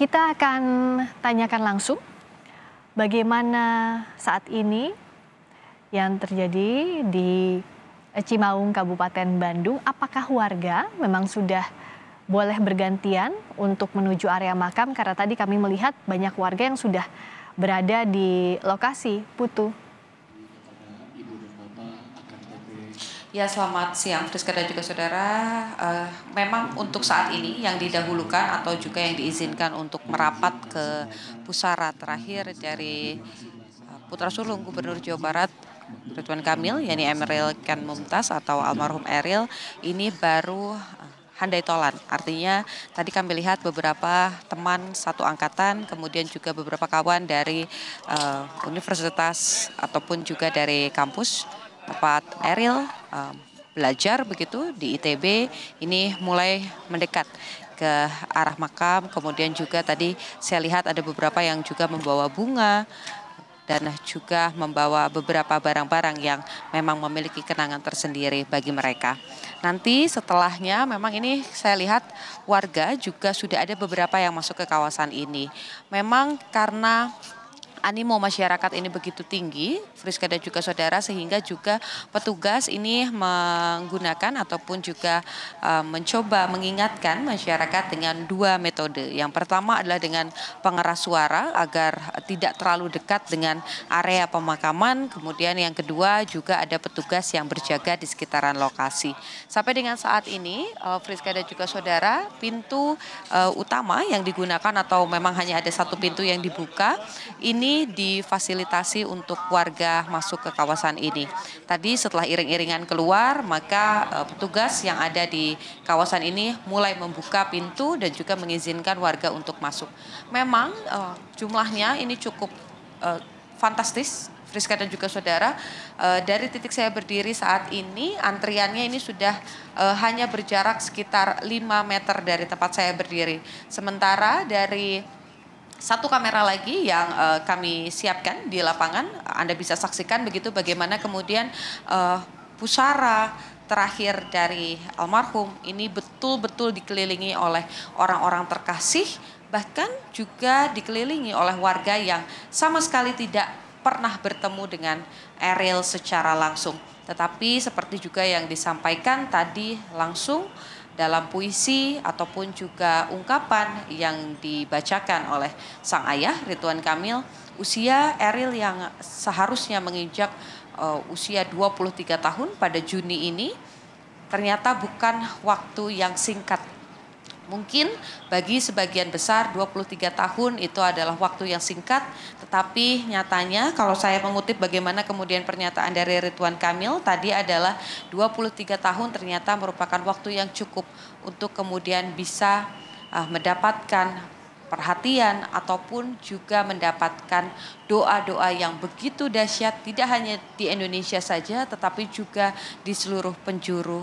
Kita akan tanyakan langsung bagaimana saat ini yang terjadi di Cimaung, Kabupaten Bandung. Apakah warga memang sudah boleh bergantian untuk menuju area makam? Karena tadi kami melihat banyak warga yang sudah berada di lokasi Putu. Ya selamat siang Friska dan juga saudara. Uh, memang untuk saat ini yang didahulukan atau juga yang diizinkan untuk merapat ke pusara terakhir dari eh, putra sulung Gubernur Jawa Barat Ridwan Kamil, yakni Emeril Ken Mumtaz atau almarhum Eril, ini baru eh, handai tolan. Artinya tadi kami lihat beberapa teman satu angkatan, kemudian juga beberapa kawan dari uh, universitas ataupun juga dari kampus tempat Eril um, belajar begitu di ITB ini mulai mendekat ke arah makam. Kemudian juga tadi saya lihat ada beberapa yang juga membawa bunga dan juga membawa beberapa barang-barang yang memang memiliki kenangan tersendiri bagi mereka. Nanti setelahnya memang ini saya lihat warga juga sudah ada beberapa yang masuk ke kawasan ini. Memang karena animo masyarakat ini begitu tinggi, Friska dan juga saudara, sehingga juga petugas ini menggunakan ataupun juga eh, mencoba mengingatkan masyarakat dengan dua metode. Yang pertama adalah dengan pengeras suara agar tidak terlalu dekat dengan area pemakaman. Kemudian yang kedua juga ada petugas yang berjaga di sekitaran lokasi. Sampai dengan saat ini, eh, Friska dan juga saudara, pintu eh, utama yang digunakan atau memang hanya ada satu pintu yang dibuka ini difasilitasi untuk warga masuk ke kawasan ini. Tadi setelah iring-iringan keluar, maka eh, petugas yang ada di kawasan ini mulai membuka pintu dan juga mengizinkan warga untuk masuk. Memang eh, jumlahnya ini cukup eh, fantastis Friska dan juga saudara, dari titik saya berdiri saat ini antriannya ini sudah hanya berjarak sekitar 5 meter dari tempat saya berdiri. Sementara dari satu kamera lagi yang uh, kami siapkan di lapangan. Anda bisa saksikan begitu bagaimana kemudian uh, pusara terakhir dari almarhum ini betul-betul dikelilingi oleh orang-orang terkasih bahkan juga dikelilingi oleh warga yang sama sekali tidak pernah bertemu dengan Eril secara langsung. Tetapi seperti juga yang disampaikan tadi langsung dalam puisi ataupun juga ungkapan yang dibacakan oleh sang ayah Ridwan Kamil usia Eril yang seharusnya menginjak uh, usia 23 tahun pada Juni ini ternyata bukan waktu yang singkat Mungkin bagi sebagian besar 23 tahun itu adalah waktu yang singkat, tetapi nyatanya kalau saya mengutip bagaimana kemudian pernyataan dari Ridwan Kamil tadi adalah 23 tahun ternyata merupakan waktu yang cukup untuk kemudian bisa ah, mendapatkan perhatian ataupun juga mendapatkan doa-doa yang begitu dahsyat tidak hanya di Indonesia saja tetapi juga di seluruh penjuru uh,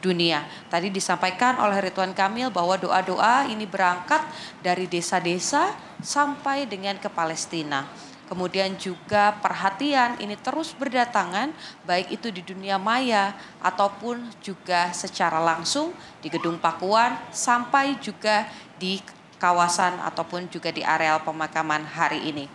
dunia. Tadi disampaikan oleh Ridwan Kamil bahwa doa-doa ini berangkat dari desa-desa sampai dengan ke Palestina. Kemudian juga perhatian ini terus berdatangan baik itu di dunia maya ataupun juga secara langsung di Gedung Pakuan sampai juga di kawasan ataupun juga di areal pemakaman hari ini.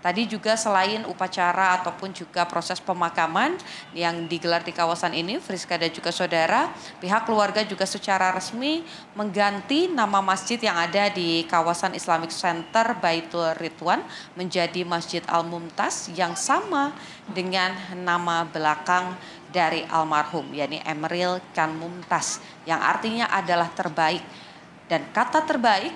Tadi juga selain upacara ataupun juga proses pemakaman yang digelar di kawasan ini, Friska dan juga saudara, pihak keluarga juga secara resmi mengganti nama masjid yang ada di kawasan Islamic Center Baitul Ridwan menjadi Masjid Al Mumtaz yang sama dengan nama belakang dari almarhum, yakni Emeril Kan Mumtaz, yang artinya adalah terbaik. Dan kata terbaik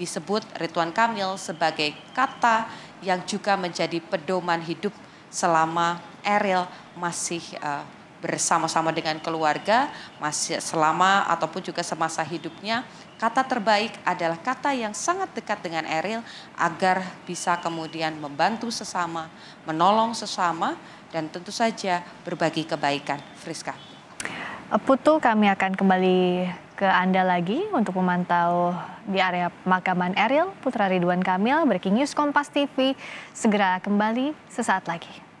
disebut Ridwan Kamil sebagai kata yang juga menjadi pedoman hidup selama Eril masih uh, bersama-sama dengan keluarga masih selama ataupun juga semasa hidupnya kata terbaik adalah kata yang sangat dekat dengan Eril agar bisa kemudian membantu sesama, menolong sesama dan tentu saja berbagi kebaikan. Friska. Putu kami akan kembali ke Anda lagi untuk memantau di area pemakaman Eril Putra Ridwan Kamil. Breaking News Kompas TV segera kembali sesaat lagi.